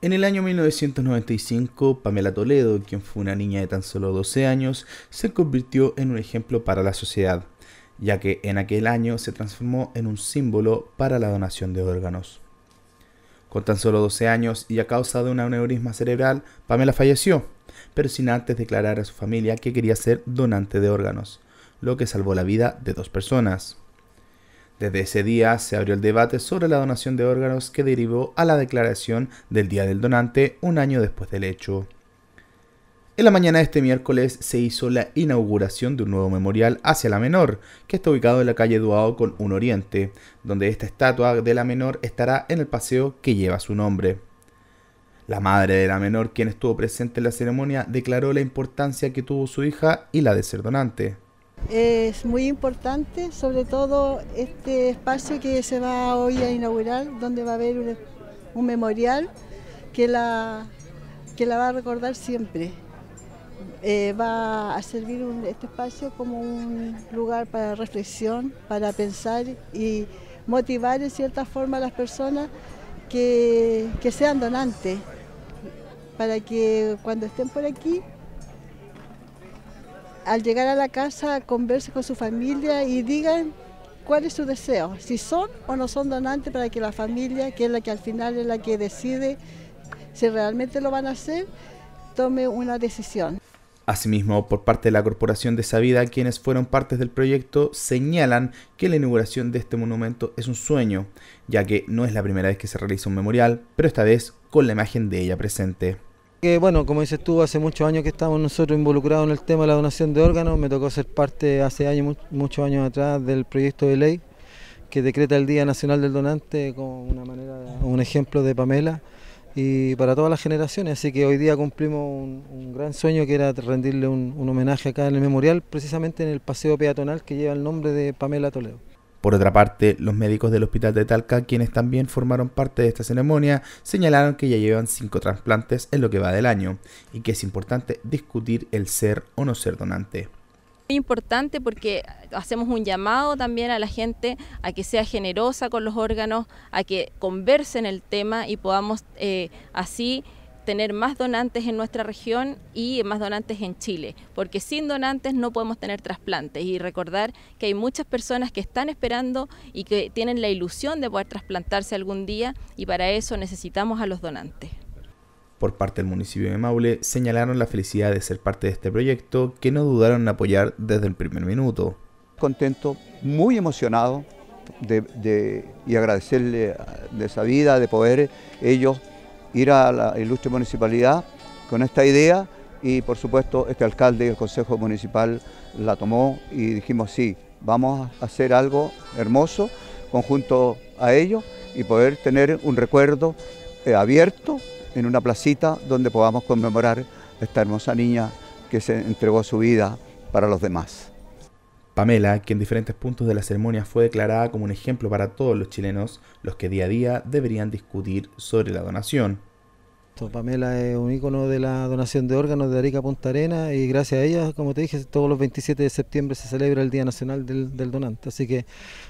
En el año 1995, Pamela Toledo, quien fue una niña de tan solo 12 años, se convirtió en un ejemplo para la sociedad, ya que en aquel año se transformó en un símbolo para la donación de órganos. Con tan solo 12 años y a causa de un aneurisma cerebral, Pamela falleció, pero sin antes declarar a su familia que quería ser donante de órganos, lo que salvó la vida de dos personas. Desde ese día se abrió el debate sobre la donación de órganos que derivó a la declaración del Día del Donante un año después del hecho. En la mañana de este miércoles se hizo la inauguración de un nuevo memorial hacia la menor, que está ubicado en la calle Eduardo con un Oriente, donde esta estatua de la menor estará en el paseo que lleva su nombre. La madre de la menor, quien estuvo presente en la ceremonia, declaró la importancia que tuvo su hija y la de ser donante. Es muy importante, sobre todo este espacio que se va hoy a inaugurar, donde va a haber un, memorial que la, que la va a recordar siempre. Eh, va a servir este espacio como un lugar para reflexión, para pensar y motivar en cierta forma a las personas que sean donantes, para que cuando estén por aquí al llegar a la casa converse con su familia y digan cuál es su deseo, si son o no son donantes para que la familia, que es la que al final es la que decide si realmente lo van a hacer, tome una decisión. Asimismo, por parte de la Corporación de Sabida, quienes fueron partes del proyecto señalan que la inauguración de este monumento es un sueño, ya que no es la primera vez que se realiza un memorial, pero esta vez con la imagen de ella presente. Que bueno, como dices tú, hace muchos años que estamos nosotros involucrados en el tema de la donación de órganos. Me tocó ser parte hace años, muchos años atrás del proyecto de ley que decreta el Día Nacional del Donante como una manera, un ejemplo de Pamela y para todas las generaciones. Así que hoy día cumplimos un, gran sueño que era rendirle un homenaje acá en el memorial, precisamente en el paseo peatonal que lleva el nombre de Pamela Toledo. Por otra parte, los médicos del hospital de Talca, quienes también formaron parte de esta ceremonia, señalaron que ya llevan cinco trasplantes en lo que va del año y que es importante discutir el ser o no ser donante importante porque hacemos un llamado también a la gente a que sea generosa con los órganos, a que conversen el tema y podamos eh, así tener más donantes en nuestra región y más donantes en Chile, porque sin donantes no podemos tener trasplantes y recordar que hay muchas personas que están esperando y que tienen la ilusión de poder trasplantarse algún día y para eso necesitamos a los donantes. Por parte del municipio de Maule señalaron la felicidad de ser parte de este proyecto que no dudaron en apoyar desde el primer minuto. Contento, muy emocionado y agradecerle de esa vida, de poder ellos ir a la ilustre municipalidad con esta idea y por supuesto este alcalde y el consejo municipal la tomó y dijimos sí, vamos a hacer algo hermoso conjunto a ellos y poder tener un recuerdo eh, abierto en una placita donde podamos conmemorar esta hermosa niña que se entregó su vida para los demás. Pamela, que en diferentes puntos de la ceremonia fue declarada como un ejemplo para todos los chilenos, los que día a día deberían discutir sobre la donación. Pamela es un ícono de la donación de órganos de Arica Punta Arena y gracias a ella, como te dije, todos los 27 de septiembre se celebra el Día Nacional del, Donante. Así que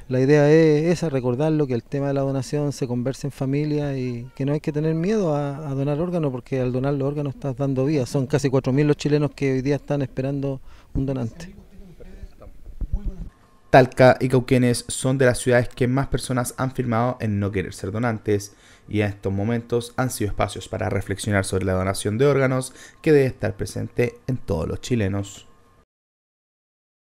la idea es esa, recordarlo, que el tema de la donación se converse en familia y que no hay que tener miedo a, a donar órganos porque al donar los órganos estás dando vida. Son casi 4.000 los chilenos que hoy día están esperando un donante. Talca y Cauquenes son de las ciudades que más personas han firmado en no querer ser donantes y en estos momentos han sido espacios para reflexionar sobre la donación de órganos que debe estar presente en todos los chilenos.